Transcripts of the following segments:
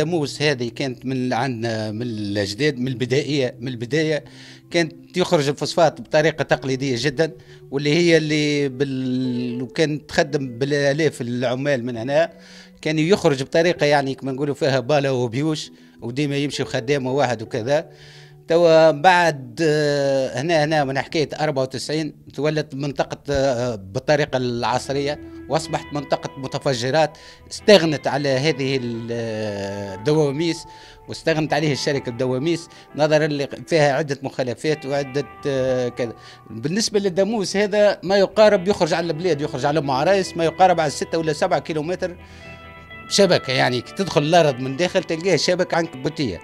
الدموس هذه كانت من عندنا من الاجداد من البدائيه من البدايه كانت يخرج الفوسفات بطريقه تقليديه جدا واللي هي اللي بال... وكانت تخدم بالالاف العمال من هنا كان يخرج بطريقه يعني كما نقولوا فيها بالا وبيوش وديما يمشي خدامه واحد وكذا توا بعد آه، هنا هنا من حكايه 94 تولت منطقه آه، بالطريقه العصريه واصبحت منطقه متفجرات استغنت على هذه الدواميس واستغنت عليه الشركه الدواميس نظرا اللي فيها عده مخالفات وعده آه، كذا بالنسبه للداموس هذا ما يقارب يخرج على البلاد يخرج على معرايس ما يقارب على 6 ولا 7 كيلومتر شبكه يعني تدخل الارض من داخل تلقاها شبكه عنكبوتيه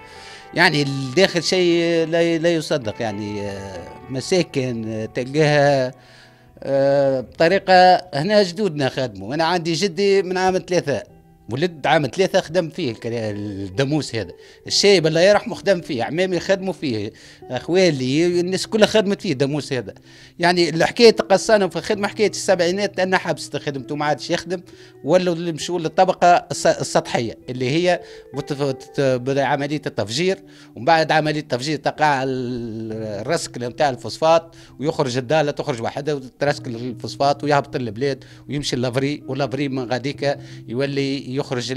يعني الداخل شيء لا يصدق يعني آه، مساكن آه، تلقاها بطريقه آه، هنا جدودنا خدموا انا عندي جدي من عام ثلاثه ولد عام ثلاثة خدم فيه الدموس هذا الشايب الله يرحمه خدم فيه عمامي خدموا فيه أخوالي الناس كلها خدمت فيه الدموس هذا يعني الحكاية تقصانهم في الخدمة حكاية السبعينات أنا حبست خدمته ما عادش يخدم ولا مشوا للطبقة السطحية اللي هي عملية التفجير ومن بعد عملية التفجير تقع الرسك نتاع الفوسفات ويخرج الدالة تخرج وحدها وترسك الفوسفات ويهبط البلاد ويمشي لافري ولافري من غاديكا يولي يخرج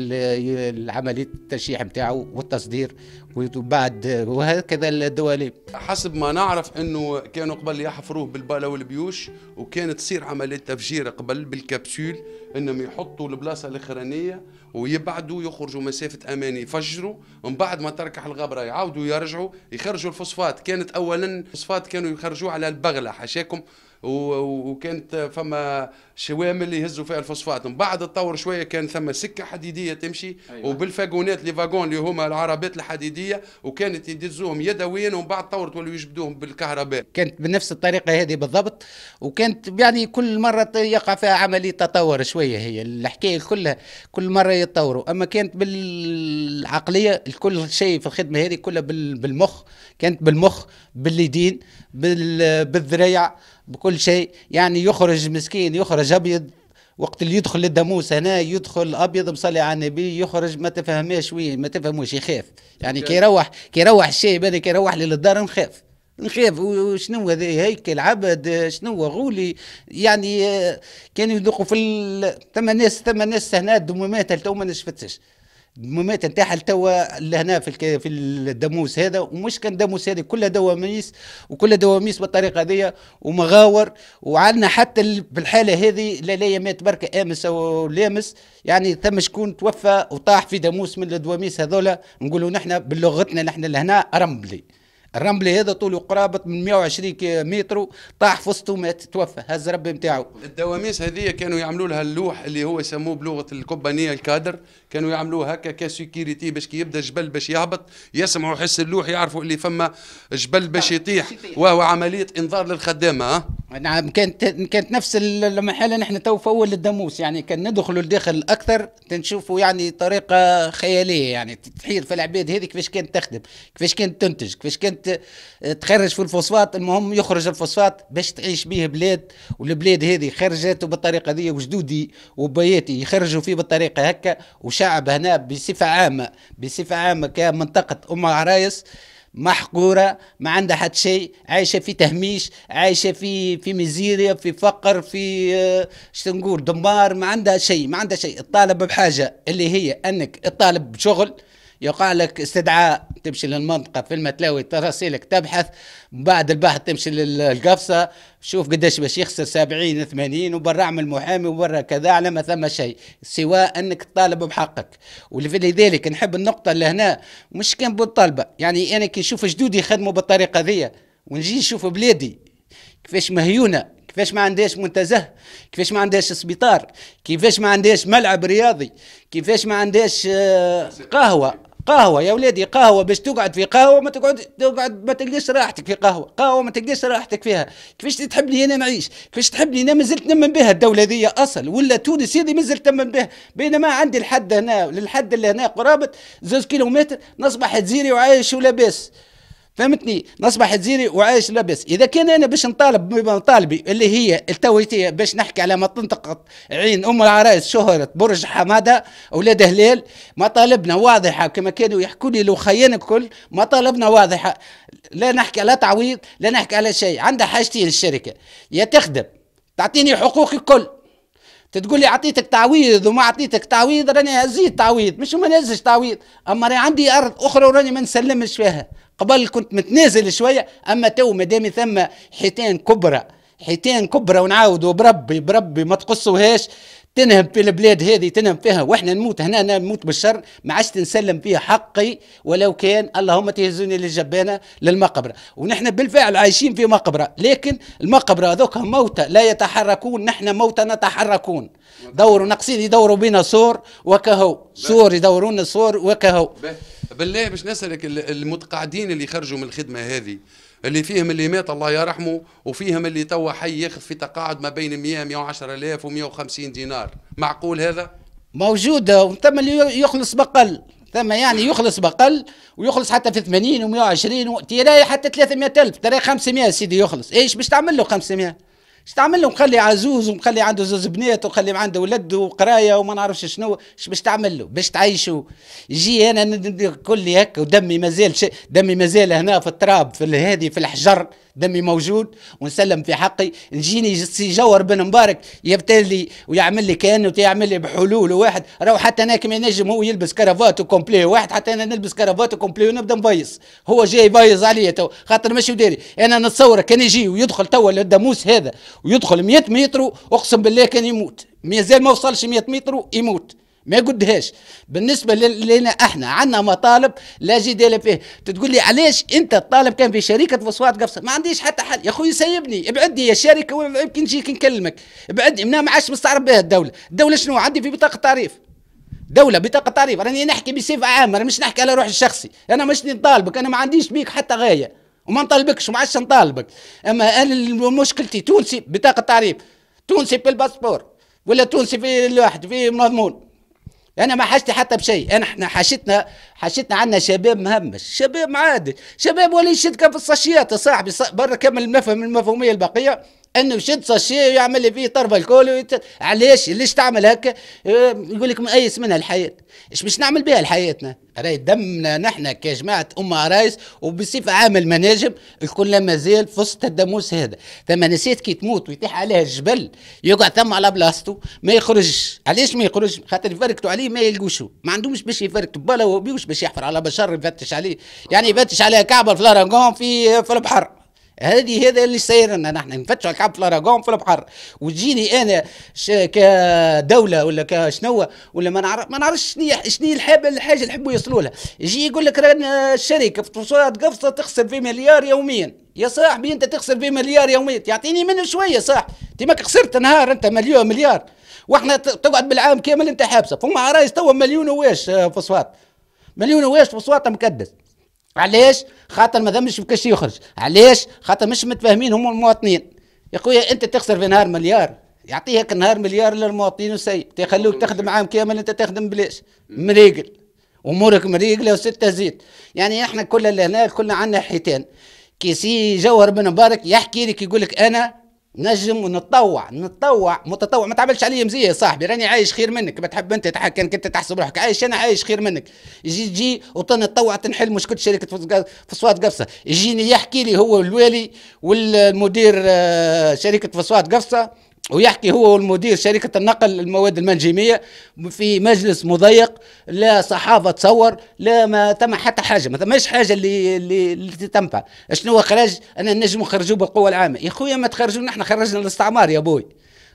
عمليه الترشيح نتاعو والتصدير وبعد وهكذا الدواليب حسب ما نعرف انه كانوا قبل يحفروه بالبالا والبيوش وكانت تصير عمليه تفجير قبل بالكبسول انهم يحطوا البلاصه الاخرانيه ويبعدوا يخرجوا مسافه امان يفجروا ومن بعد ما تركح الغبره يعاودوا يرجعوا يخرجوا الفوسفات كانت اولا الفوسفات كانوا يخرجوه على البغله حاشاكم وكانت فما شوامل يهزوا فيها الفوسفات من بعد تطور شويه كان ثم سكه حديديه تمشي أيوة. وبالفاجونات لي فاجون اللي هما العربات الحديديه وكانت يدزوهم يدويا ومن بعد تطورت ولاو يجبدوهم بالكهرباء كانت بنفس الطريقه هذه بالضبط وكانت يعني كل مره يقع فيها عمليه تطور شويه هي الحكايه كلها كل مره يتطوروا اما كانت بالعقليه الكل شيء في الخدمه هذه كلها بالمخ كانت بالمخ باليدين بالذرايع بكل شيء يعني يخرج مسكين يخرج ابيض وقت اللي يدخل الداموس هنا يدخل ابيض مصلي على النبي يخرج ما تفهمش وين ما تفهموش يخاف يعني كي يروح كي يروح الشيء بالك كي يروح للدار نخاف نخاف وشنو هذا هيك العبد شنو غولي يعني آه، كانوا يدقوا في ال... ثم ناس ثم ناس هنا الدمومات تو ما نشفتش الممات نتاعها توا لهنا في الك... في الداموس هذا ومش كان دموس هذه كلها دواميس وكلها دواميس بالطريقه هذه ومغاور وعندنا حتى بالحاله هذه لا لا مات بركه امس او لامس يعني ثم شكون توفى وطاح في داموس من الدواميس هذولا نقولوا نحن بلغتنا نحن لهنا رمبلي الرملي هذا طوله قرابة من 120 متر طاح في وسطه مات توفى هز ربي نتاعو الدواميس هذه كانوا يعملوا لها اللوح اللي هو يسموه بلغه الكوبانيه الكادر كانوا يعملوه هكا كسيكيريتي باش كي يبدا الجبل باش يهبط يسمعوا حس اللوح يعرفوا اللي فما جبل باش يطيح وهو عمليه انذار للخدامه نعم كانت كانت نفس المحله نحن تو في اول الداموس يعني كان ندخلوا لداخل اكثر تنشوفوا يعني طريقه خياليه يعني تحير في العباد هذه كيفاش كانت تخدم كيفاش كانت تنتج كيفاش كانت تخرج في الفوسفات المهم يخرج الفوسفات باش تعيش به بلاد والبلاد هذه خرجت بالطريقه هذه وجدودي وبياتي يخرجوا فيه بالطريقه هكا وشعب هنا بصفه عامه بصفه عامه كمنطقه ام عرايس محقوره ما عندها حد شيء عايشه في تهميش عايشه في في ميزيريا في فقر في آه، شو نقول دمار ما عندها شيء ما عندها شيء الطالب بحاجه اللي هي انك الطالب بشغل يقال لك استدعاء تمشي للمنطقة في المتلاوي تراسيلك تبحث بعد البحث تمشي للقفصة شوف قديش باش يخسر 70 80 وبرا اعمل محامي وبرا كذا على ما ثم شيء سواء انك تطالب بحقك ولذلك نحب النقطة اللي هنا مش كان بالطالبة يعني انا كي نشوف جدودي يخدموا بالطريقة ذي ونجي نشوف بلادي كيفاش مهيونه كيفاش ما عندهاش منتزه كيفاش ما عندهاش سبيطار كيفاش ما عندهاش ملعب رياضي كيفاش ما عندهاش آه، قهوه قهوه يا ولادي قهوه باش تقعد في قهوه ما تقعد تقعد ما تلقاش راحتك في قهوه قهوه ما تلقاش راحتك فيها كيفاش تحبني انا نعيش كيفاش تحبني انا مازلت نمن بها الدوله ذي اصل ولا تونس هذه مازلت نمن بها بينما عندي الحد هنا للحد اللي هنا قرابه زوز كيلومتر نصبح تزيري وعايش ولاباس فهمتني نصبح تزيري وعايش لاباس اذا كان انا باش نطالب بمطالبي اللي هي التويتيه باش نحكي على ما تنطق عين ام العرايس شهرة برج حماده اولاد هلال مطالبنا واضحه كما كانوا يحكوا لي لو خيان الكل مطالبنا واضحه لا نحكي على تعويض لا نحكي على شيء عندها حاجتين الشركه يا تخدم تعطيني حقوقي الكل تقول لي اعطيتك تعويض وما اعطيتك تعويض راني هزيت تعويض مش ما نزلش تعويض اما راني عندي ارض اخرى وراني ما نسلمش فيها قبل كنت متنازل شويه اما تو ما دام ثم حيتان كبرى حيتان كبرى ونعاودوا بربي بربي ما تقصوهاش تنهم في البلاد هذه تنهم فيها واحنا نموت هنا نموت بالشر ما عادش نسلم فيها حقي ولو كان اللهم تهزوني للجبانه للمقبره ونحن بالفعل عايشين في مقبره لكن المقبره هذوك موتى لا يتحركون نحن موتى نتحركون دوروا نقصيد يدوروا بينا صور وكهو صور يدورون صور وكهو بالله باش نسالك المتقاعدين اللي خرجوا من الخدمه هذه اللي فيهم اللي مات الله يرحمه وفيهم اللي توا حي ياخذ في تقاعد ما بين 100 110 الاف و150 دينار معقول هذا موجوده وثم اللي يخلص بقل ثم يعني يخلص بقل ويخلص حتى في 80 و120 و... حتى 300 الف تراي 500 سيدي يخلص ايش باش تعمل له 500 اش تعمل له مخلي عزوز ومخلي عنده زوز بنات وخلي عنده ولد وقرايه وما نعرفش شنو اش باش تعمل له باش تعيشوا جي انا كلي هكا ودمي مازال دمي مازال هنا في التراب في هذه في الحجر دمي موجود ونسلم في حقي نجيني سي جوهر بن مبارك يبتل لي ويعمل لي كان يعمل لي بحلول واحد راهو حتى انا كما نجم هو يلبس كرافات وكومبلي واحد حتى انا نلبس كرافات وكومبلي ونبدا نبيص هو جاي يبيص عليا تو خاطر ماشي وداري انا نتصور كان يجي ويدخل توا الداموس هذا ويدخل 100 متر اقسم بالله كان يموت مازال ما وصلش 100 متر يموت ما يقدهاش بالنسبه لنا احنا عندنا مطالب لا جدال فيه تقول لي علاش انت الطالب كان في شركه فوسفات قفصه ما عنديش حتى حل يا خويا سيبني ابعدني يا شركه ولا يمكن نجيك نكلمك ابعدني ما عادش مستعرب بها الدوله الدوله شنو عندي في بطاقه تعريف دولة بطاقة تعريف راني نحكي بصفة عامة أنا مش نحكي على روحي الشخصي أنا مش نطالبك أنا ما عنديش بيك حتى غاية وما نطالبكش وما عادش نطالبك أما أنا مشكلتي تونسي بطاقة تعريف تونسي بالباسبور ولا تونسي في الواحد في مضمون انا ما حشتي حتى بشيء انا احنا حشتنا حشتنا عندنا شباب مهمش شباب عادي شباب ولي شركه في الصشيات يا صاحبي برا كمل المفهوم المفهوميه البقيه انه يشد ساشيه ويعمل فيه طرف الكول ويت... علاش ليش تعمل هكا آه، يقول لك مقيس منها الحياه ايش باش نعمل بها لحياتنا راي دمنا نحن كجماعه ام عرايس وبصفه عامه المناجم الكل مازال في وسط الداموس هذا ثم نسيت كي تموت ويطيح عليها الجبل يقعد ثم على بلاصته ما يخرجش علاش ما يخرج خاطر يفركتوا عليه ما يلقوش ما عندهمش باش يفركتوا بلا وبيوش باش يحفر على بشر يفتش عليه يعني يفتش عليها كعبه في في في البحر هذه هذا اللي لنا نحن نفتشوا الكعب في الاراغون في البحر وتجيني انا كدوله ولا كشنو ولا ما نعرف ما نعرفش شنو شنو الحاجه اللي يحبوا يوصلوا لها يجي يقول لك رانا الشركه في قفصه تخسر في مليار يوميا يا صاحبي انت تخسر في مليار يوميا يعطيني منه شويه صح انت ماك خسرت نهار انت مليون مليار واحنا تقعد بالعام كامل انت حابسه فما عرايس توا مليون وواش آه، فصوات مليون وواش فصوات مكدس علاش خاطر ما ذمش بكش يخرج علاش خاطر مش متفاهمين هم المواطنين يا خويا انت تخسر في نهار مليار يعطيك نهار مليار للمواطنين وسيء تخلوك تخدم عام كامل انت تخدم بلاش مريقل امورك مريقله وسته زيت يعني احنا كل اللي هنا كلنا عندنا حيتان كي سي جوهر بن مبارك يحكي لك يقول لك انا نجم ونتطوع نتطوع متطوع ما تعملش عليا مزيه يا صاحبي راني عايش خير منك ما تحب انت انك انت تحسب روحك عايش انا عايش خير منك يجي تجي وتنتطوع تنحل مشكله شركه فصوات قفصه يجيني يحكي لي هو الوالي والمدير آه، شركه فصوات قفصه ويحكي هو والمدير شركة النقل المواد المنجمية في مجلس مضيق لا صحافة تصور لا ما تم حتى حاجة ما تمش حاجة اللي اللي, اللي تنفع شنو هو خرج أنا نجم نخرجوه بالقوة العامة يا خويا ما تخرجوا نحن خرجنا الاستعمار يا بوي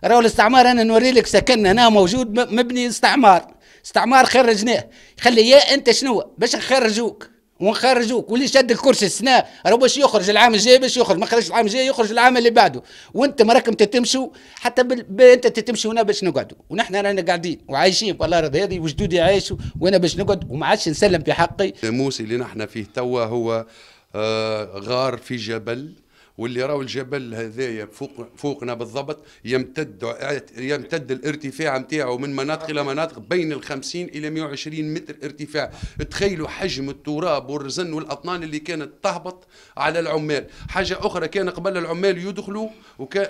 راهو الاستعمار أنا نوري لك سكن هنا موجود مبني استعمار استعمار خرجناه خلي يا أنت شنو باش نخرجوك ونخرجوك واللي شد الكرسي السنه راه باش يخرج العام الجاي باش يخرج ما خرجش العام الجاي يخرج العام اللي بعده وانت ما راكم تتمشوا حتى بل... ب... انت تتمشي هنا باش نقعدوا ونحن رانا قاعدين وعايشين في الارض هذه وجدودي عايشوا وانا باش نقعد وما عادش نسلم في حقي الموسي اللي نحن فيه توا هو آه غار في جبل واللي راهو الجبل هذايا فوق فوقنا بالضبط يمتد يمتد الارتفاع نتاعو من مناطق الى مناطق بين ال 50 الى 120 متر ارتفاع تخيلوا حجم التراب والرزن والاطنان اللي كانت تهبط على العمال حاجه اخرى كان قبل العمال يدخلوا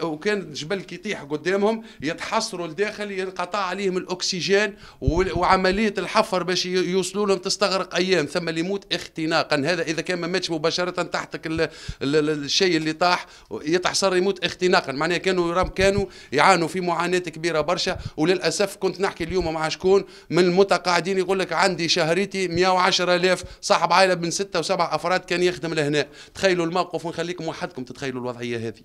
وكان الجبل كيطيح قدامهم يتحصروا لداخل ينقطع عليهم الاكسجين وعمليه الحفر باش يوصلوا لهم تستغرق ايام ثم اللي يموت اختناقا هذا اذا كان ما ماتش مباشره تحتك الشيء اللي اللي طاح يطح صار يموت اختناقا معناها كانوا رام كانوا يعانوا في معاناه كبيره برشا وللاسف كنت نحكي اليوم مع شكون من المتقاعدين يقول لك عندي شهريتي 110000 صاحب عائله من سته وسبع افراد كان يخدم لهنا تخيلوا الموقف ونخليكم وحدكم تتخيلوا الوضعيه هذه